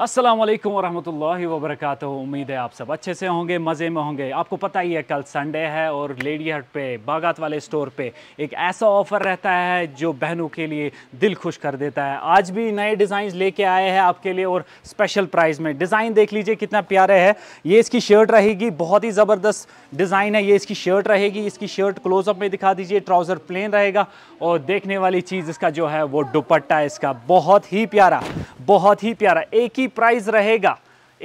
असलम वरहमल वरक़ उम्मीद है आप सब अच्छे से होंगे मज़े में होंगे आपको पता ही है कल संडे है और लेडी हट पे बागात वाले स्टोर पे एक ऐसा ऑफ़र रहता है जो बहनों के लिए दिल खुश कर देता है आज भी नए डिज़ाइन लेके आए हैं आपके लिए और स्पेशल प्राइस में डिज़ाइन देख लीजिए कितना प्यारे है ये इसकी शर्ट रहेगी बहुत ही ज़बरदस्त डिज़ाइन है ये इसकी शर्ट रहेगी इसकी शर्ट क्लोजअप में दिखा दीजिए ट्राउज़र प्लेन रहेगा और देखने वाली चीज़ इसका जो है वो दुपट्टा इसका बहुत ही प्यारा बहुत ही प्यारा एक ही प्राइस रहेगा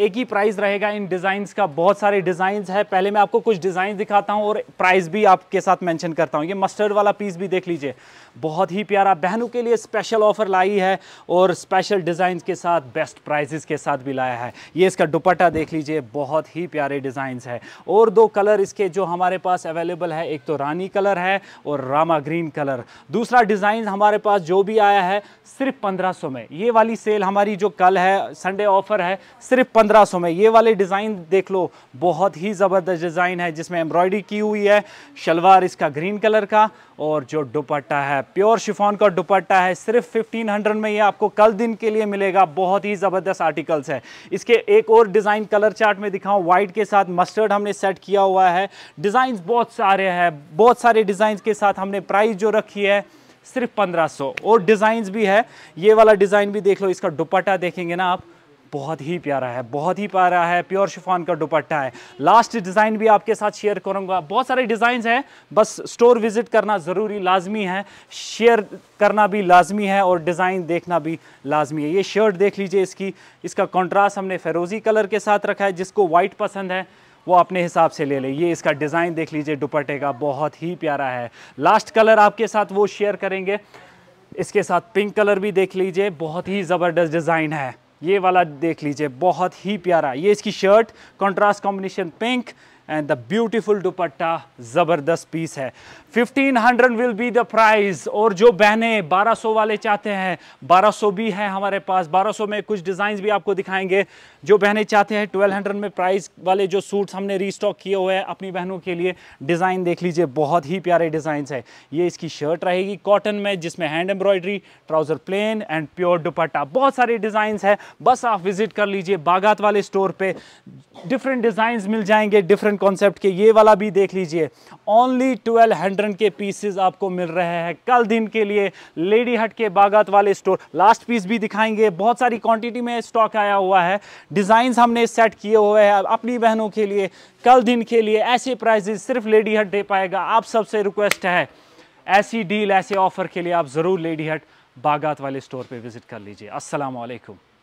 एक ही प्राइस रहेगा इन डिज़ाइंस का बहुत सारे डिज़ाइंस है पहले मैं आपको कुछ डिज़ाइन दिखाता हूँ और प्राइस भी आपके साथ मेंशन करता हूँ ये मस्टर्ड वाला पीस भी देख लीजिए बहुत ही प्यारा बहनों के लिए स्पेशल ऑफर लाई है और स्पेशल डिज़ाइन के साथ बेस्ट प्राइजेस के साथ भी लाया है ये इसका दुपट्टा देख लीजिए बहुत ही प्यारे डिज़ाइंस है और दो कलर इसके जो हमारे पास अवेलेबल है एक तो रानी कलर है और रामा ग्रीन कलर दूसरा डिज़ाइन हमारे पास जो भी आया है सिर्फ पंद्रह में ये वाली सेल हमारी जो कल है संडे ऑफर है सिर्फ 1500 में ये वाले डिज़ाइन देख लो बहुत ही ज़बरदस्त डिज़ाइन है जिसमें एम्ब्रॉयडरी की हुई है शलवार इसका ग्रीन कलर का और जो दुपट्टा है प्योर शिफॉन का दुपट्टा है सिर्फ 1500 में ये आपको कल दिन के लिए मिलेगा बहुत ही ज़बरदस्त आर्टिकल्स है इसके एक और डिज़ाइन कलर चार्ट में दिखाऊँ वाइट के साथ मस्टर्ड हमने सेट किया हुआ है डिज़ाइन बहुत सारे हैं बहुत सारे डिज़ाइन के साथ हमने प्राइस जो रखी है सिर्फ 1500 और डिजाइन भी है ये वाला डिज़ाइन भी देख लो इसका दुपट्टा देखेंगे ना आप बहुत ही प्यारा है बहुत ही प्यारा है प्योर शिफान का दुपट्टा है लास्ट डिज़ाइन भी आपके साथ शेयर करूँगा बहुत सारे डिज़ाइन हैं बस स्टोर विजिट करना ज़रूरी लाजमी है शेयर करना भी लाजमी है और डिज़ाइन देखना भी लाजमी है ये शर्ट देख लीजिए इसकी इसका कॉन्ट्रास्ट हमने फेरोज़ी कलर के साथ रखा है जिसको वाइट पसंद है वो अपने हिसाब से ले ले ये इसका डिज़ाइन देख लीजिए दुपट्टे का बहुत ही प्यारा है लास्ट कलर आपके साथ वो शेयर करेंगे इसके साथ पिंक कलर भी देख लीजिए बहुत ही ज़बरदस्त डिज़ाइन है ये वाला देख लीजिए बहुत ही प्यारा ये इसकी shirt contrast combination pink and the beautiful dupatta ज़बरदस्त पीस है 1500 विल बी द प्राइज और जो बहने 1200 वाले चाहते हैं 1200 भी है हमारे पास 1200 में कुछ डिज़ाइन भी आपको दिखाएंगे जो बहने चाहते हैं 1200 में प्राइस वाले जो सूट हमने रीस्टॉक किए हुए हैं अपनी बहनों के लिए डिज़ाइन देख लीजिए बहुत ही प्यारे डिज़ाइन है ये इसकी शर्ट रहेगी कॉटन में जिसमें hand embroidery trouser plain and pure dupatta बहुत सारे डिज़ाइन है बस आप विजिट कर लीजिए बागात वाले स्टोर पर डिफरेंट डिज़ाइन मिल जाएंगे डिफरेंट डिफरेंट कॉन्सेप्ट के ये वाला भी देख लीजिए ओनली ट्वेल्व हंड्रेड के पीसेज आपको मिल रहे हैं कल दिन के लिए लेडी हट के बागत वाले स्टोर लास्ट पीस भी दिखाएंगे बहुत सारी क्वांटिटी में स्टॉक आया हुआ है डिज़ाइंस हमने सेट किए हुए हैं अपनी बहनों के लिए कल दिन के लिए ऐसे प्राइजेस सिर्फ लेडी हट दे पाएगा आप सबसे रिक्वेस्ट है ऐसी डील ऐसे ऑफर के लिए आप ज़रूर लेडी हट बागात वाले स्टोर पे विज़िट कर लीजिए अस्सलाम वालेकुम